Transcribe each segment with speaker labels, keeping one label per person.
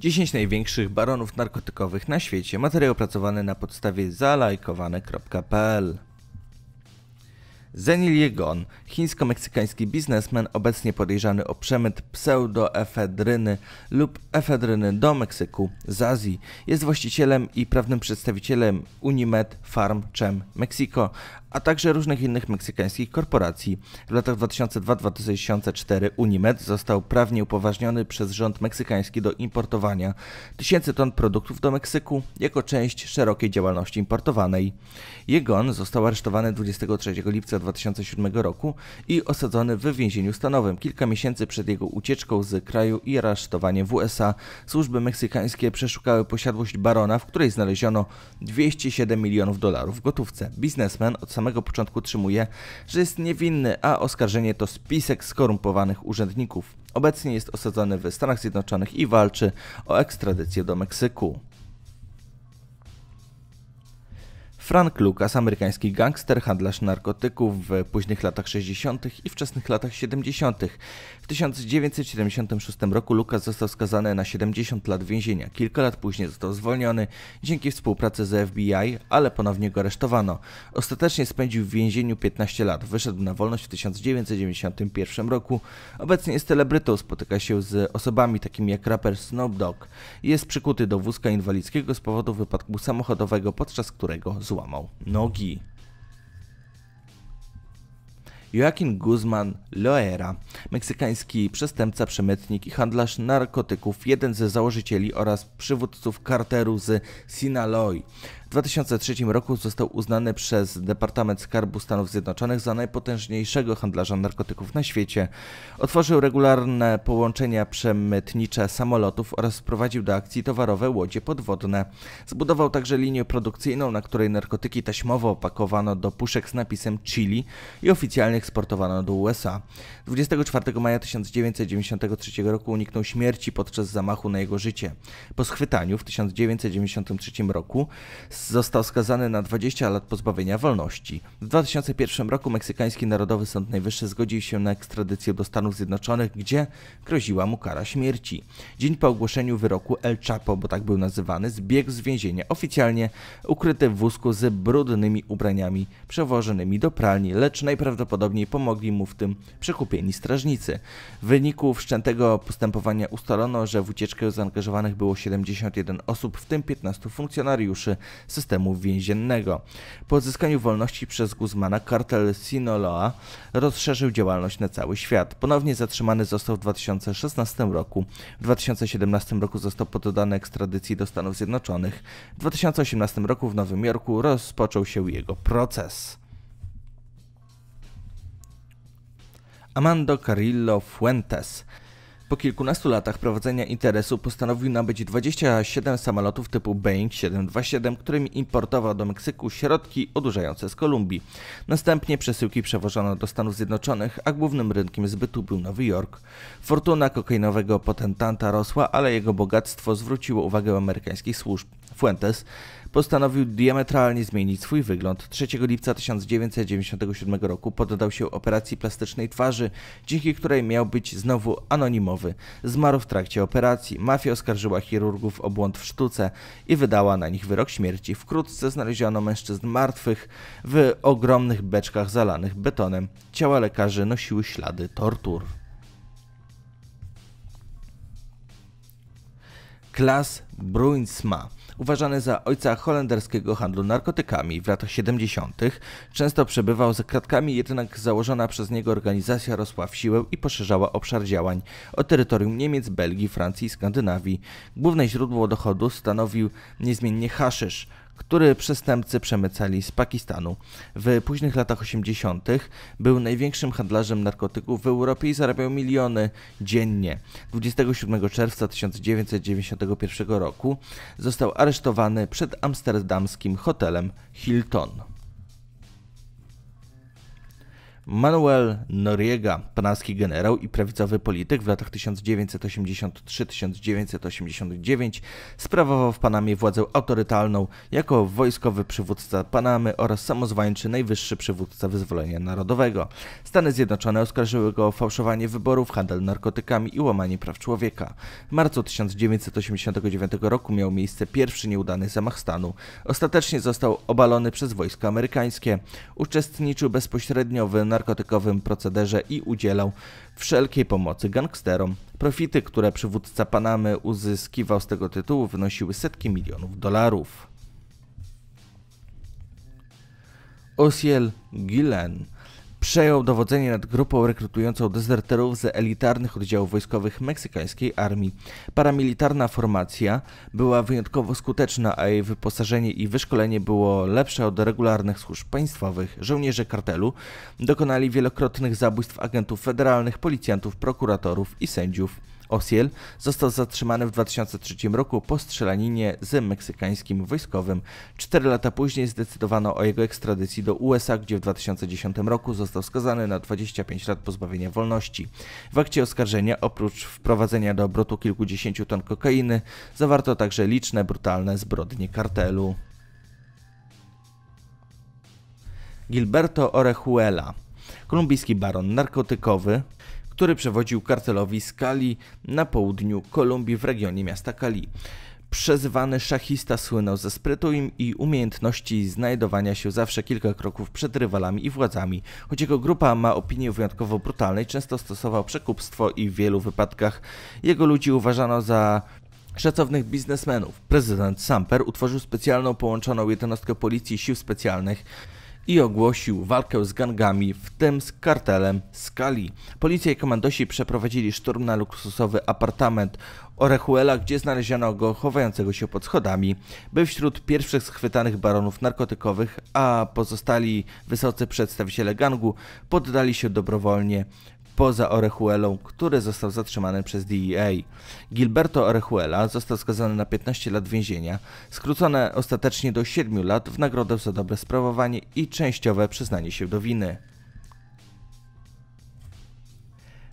Speaker 1: 10 największych baronów narkotykowych na świecie. Materiał opracowany na podstawie zalajkowane.pl Zenil Yegon, chińsko-meksykański biznesmen obecnie podejrzany o przemyt pseudoefedryny lub efedryny do Meksyku z Azji, jest właścicielem i prawnym przedstawicielem Unimed Farm Chem Mexico a także różnych innych meksykańskich korporacji. W latach 2002-2004 Unimed został prawnie upoważniony przez rząd meksykański do importowania tysięcy ton produktów do Meksyku jako część szerokiej działalności importowanej. Jegon został aresztowany 23 lipca 2007 roku i osadzony w więzieniu stanowym kilka miesięcy przed jego ucieczką z kraju i aresztowaniem w USA. Służby meksykańskie przeszukały posiadłość barona, w której znaleziono 207 milionów dolarów w gotówce. Biznesmen od samego początku utrzymuje, że jest niewinny, a oskarżenie to spisek skorumpowanych urzędników. Obecnie jest osadzony w Stanach Zjednoczonych i walczy o ekstradycję do Meksyku. Frank Lucas, amerykański gangster, handlarz narkotyków w późnych latach 60. i wczesnych latach 70. 1976 roku Lukas został skazany na 70 lat więzienia. Kilka lat później został zwolniony dzięki współpracy z FBI, ale ponownie go aresztowano. Ostatecznie spędził w więzieniu 15 lat. Wyszedł na wolność w 1991 roku. Obecnie jest celebrytą, spotyka się z osobami takimi jak raper Snoop Dogg. Jest przykuty do wózka inwalidzkiego z powodu wypadku samochodowego, podczas którego złamał nogi. Joaquin Guzman Loera, meksykański przestępca, przemytnik i handlarz narkotyków, jeden ze założycieli oraz przywódców karteru z Sinaloa. W 2003 roku został uznany przez Departament Skarbu Stanów Zjednoczonych za najpotężniejszego handlarza narkotyków na świecie. Otworzył regularne połączenia przemytnicze samolotów oraz prowadził do akcji towarowe łodzie podwodne. Zbudował także linię produkcyjną, na której narkotyki taśmowo opakowano do puszek z napisem Chili i oficjalnie eksportowano do USA. 24 maja 1993 roku uniknął śmierci podczas zamachu na jego życie. Po schwytaniu w 1993 roku został skazany na 20 lat pozbawienia wolności. W 2001 roku meksykański Narodowy Sąd Najwyższy zgodził się na ekstradycję do Stanów Zjednoczonych, gdzie groziła mu kara śmierci. Dzień po ogłoszeniu wyroku El Chapo, bo tak był nazywany, zbiegł z więzienia oficjalnie ukryty w wózku z brudnymi ubraniami przewożonymi do pralni, lecz najprawdopodobniej pomogli mu w tym przekupieni strażnicy. W wyniku wszczętego postępowania ustalono, że w ucieczkę zaangażowanych było 71 osób, w tym 15 funkcjonariuszy systemu więziennego. Po odzyskaniu wolności przez Guzmana kartel Sinaloa rozszerzył działalność na cały świat. Ponownie zatrzymany został w 2016 roku. W 2017 roku został poddany ekstradycji do Stanów Zjednoczonych. W 2018 roku w Nowym Jorku rozpoczął się jego proces. Amando Carrillo Fuentes po kilkunastu latach prowadzenia interesu postanowił nabyć 27 samolotów typu Boeing 727, którymi importował do Meksyku środki odurzające z Kolumbii. Następnie przesyłki przewożono do Stanów Zjednoczonych, a głównym rynkiem zbytu był Nowy Jork. Fortuna kokainowego potentanta rosła, ale jego bogactwo zwróciło uwagę amerykańskich służb. Fuentes postanowił diametralnie zmienić swój wygląd. 3 lipca 1997 roku poddał się operacji plastycznej twarzy, dzięki której miał być znowu anonimowy głowy. Zmarł w trakcie operacji. Mafia oskarżyła chirurgów o błąd w sztuce i wydała na nich wyrok śmierci. Wkrótce znaleziono mężczyzn martwych w ogromnych beczkach zalanych betonem. Ciała lekarzy nosiły ślady tortur. Klaas Bruinsma, uważany za ojca holenderskiego handlu narkotykami w latach 70., często przebywał za kratkami, jednak założona przez niego organizacja rosła w siłę i poszerzała obszar działań o terytorium Niemiec, Belgii, Francji i Skandynawii. Główne źródło dochodu stanowił niezmiennie haszysz, który przestępcy przemycali z Pakistanu. W późnych latach 80. był największym handlarzem narkotyków w Europie i zarabiał miliony dziennie. 27 czerwca 1991 roku został aresztowany przed amsterdamskim hotelem Hilton. Manuel Noriega, panamski generał i prawicowy polityk w latach 1983-1989 sprawował w Panamie władzę autorytalną jako wojskowy przywódca Panamy oraz samozwańczy najwyższy przywódca wyzwolenia narodowego. Stany Zjednoczone oskarżyły go o fałszowanie wyborów, handel narkotykami i łamanie praw człowieka. W marcu 1989 roku miał miejsce pierwszy nieudany zamach stanu. Ostatecznie został obalony przez wojska amerykańskie. Uczestniczył bezpośrednio w narkotykowym procederze i udzielał wszelkiej pomocy gangsterom. Profity, które przywódca Panamy uzyskiwał z tego tytułu, wynosiły setki milionów dolarów. Osiel Gillen przejął dowodzenie nad grupą rekrutującą dezerterów z elitarnych oddziałów wojskowych meksykańskiej armii. Paramilitarna formacja była wyjątkowo skuteczna, a jej wyposażenie i wyszkolenie było lepsze od regularnych służb państwowych. Żołnierze kartelu dokonali wielokrotnych zabójstw agentów federalnych, policjantów, prokuratorów i sędziów. Osiel został zatrzymany w 2003 roku po strzelaninie z meksykańskim wojskowym. Cztery lata później zdecydowano o jego ekstradycji do USA, gdzie w 2010 roku został skazany na 25 lat pozbawienia wolności. W akcie oskarżenia, oprócz wprowadzenia do obrotu kilkudziesięciu ton kokainy, zawarto także liczne brutalne zbrodnie kartelu. Gilberto Orejuela, kolumbijski baron narkotykowy, który przewodził kartelowi z Cali na południu Kolumbii w regionie miasta Cali. Przezwany szachista słynął ze sprytu i umiejętności znajdowania się zawsze kilka kroków przed rywalami i władzami. Choć jego grupa ma opinię wyjątkowo brutalnej, często stosował przekupstwo i w wielu wypadkach jego ludzi uważano za szacownych biznesmenów. Prezydent Samper utworzył specjalną połączoną jednostkę policji i sił specjalnych, i ogłosił walkę z gangami, w tym z kartelem Skali. Policja i komandosi przeprowadzili szturm na luksusowy apartament Orejuela, gdzie znaleziono go chowającego się pod schodami. Był wśród pierwszych schwytanych baronów narkotykowych, a pozostali wysocy przedstawiciele gangu poddali się dobrowolnie poza Orejuelą, który został zatrzymany przez DEA. Gilberto Orejuela został skazany na 15 lat więzienia, skrócone ostatecznie do 7 lat w nagrodę za dobre sprawowanie i częściowe przyznanie się do winy.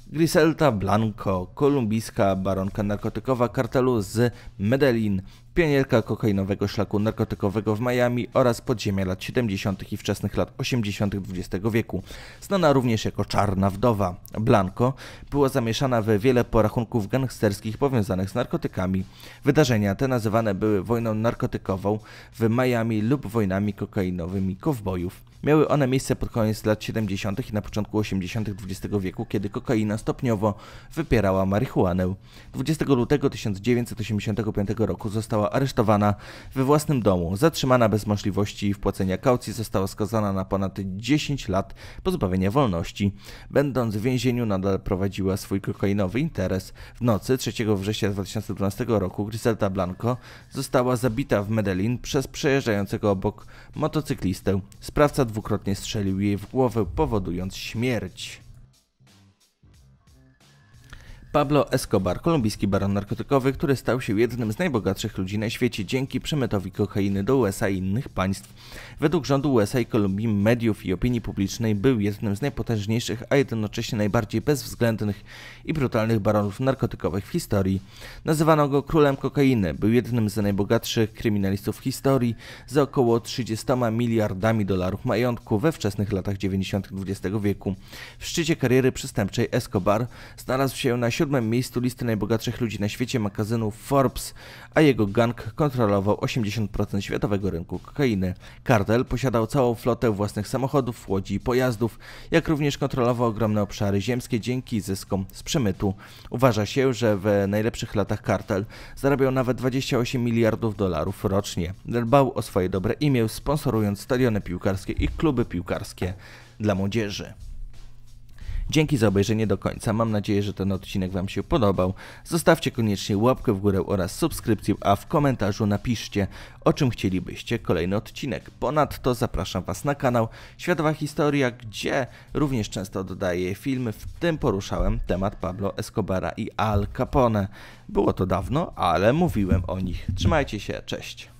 Speaker 1: Griselda Blanco, kolumbijska baronka narkotykowa kartelu z Medellin, pionierka kokainowego szlaku narkotykowego w Miami oraz podziemia lat 70. i wczesnych lat 80. XX wieku. Znana również jako czarna wdowa. Blanco była zamieszana we wiele porachunków gangsterskich powiązanych z narkotykami. Wydarzenia te nazywane były wojną narkotykową w Miami lub wojnami kokainowymi kowbojów. Miały one miejsce pod koniec lat 70. i na początku 80. XX wieku, kiedy kokaina stopniowo wypierała marihuanę. 20 lutego 1985 roku została aresztowana we własnym domu. Zatrzymana bez możliwości wpłacenia kaucji została skazana na ponad 10 lat pozbawienia wolności. Będąc w więzieniu nadal prowadziła swój kokainowy interes. W nocy 3 września 2012 roku Griselda Blanco została zabita w Medellin przez przejeżdżającego obok motocyklistę. Sprawca dwukrotnie strzelił jej w głowę, powodując śmierć. Pablo Escobar, kolumbijski baron narkotykowy, który stał się jednym z najbogatszych ludzi na świecie dzięki przemytowi kokainy do USA i innych państw. Według rządu USA i Kolumbii, mediów i opinii publicznej był jednym z najpotężniejszych, a jednocześnie najbardziej bezwzględnych i brutalnych baronów narkotykowych w historii. Nazywano go królem kokainy, był jednym z najbogatszych kryminalistów w historii z około 30 miliardami dolarów majątku we wczesnych latach 90. XX wieku. W szczycie kariery przestępczej Escobar znalazł się na 7 siódmym miejscu listy najbogatszych ludzi na świecie magazynu Forbes, a jego gang kontrolował 80% światowego rynku kokainy. Kartel posiadał całą flotę własnych samochodów, łodzi i pojazdów, jak również kontrolował ogromne obszary ziemskie dzięki zyskom z przemytu. Uważa się, że w najlepszych latach kartel zarabiał nawet 28 miliardów dolarów rocznie. Dbał o swoje dobre imię, sponsorując stadiony piłkarskie i kluby piłkarskie dla młodzieży. Dzięki za obejrzenie do końca. Mam nadzieję, że ten odcinek Wam się podobał. Zostawcie koniecznie łapkę w górę oraz subskrypcję, a w komentarzu napiszcie, o czym chcielibyście kolejny odcinek. Ponadto zapraszam Was na kanał Światowa Historia, gdzie również często dodaję filmy, w tym poruszałem temat Pablo Escobara i Al Capone. Było to dawno, ale mówiłem o nich. Trzymajcie się, cześć!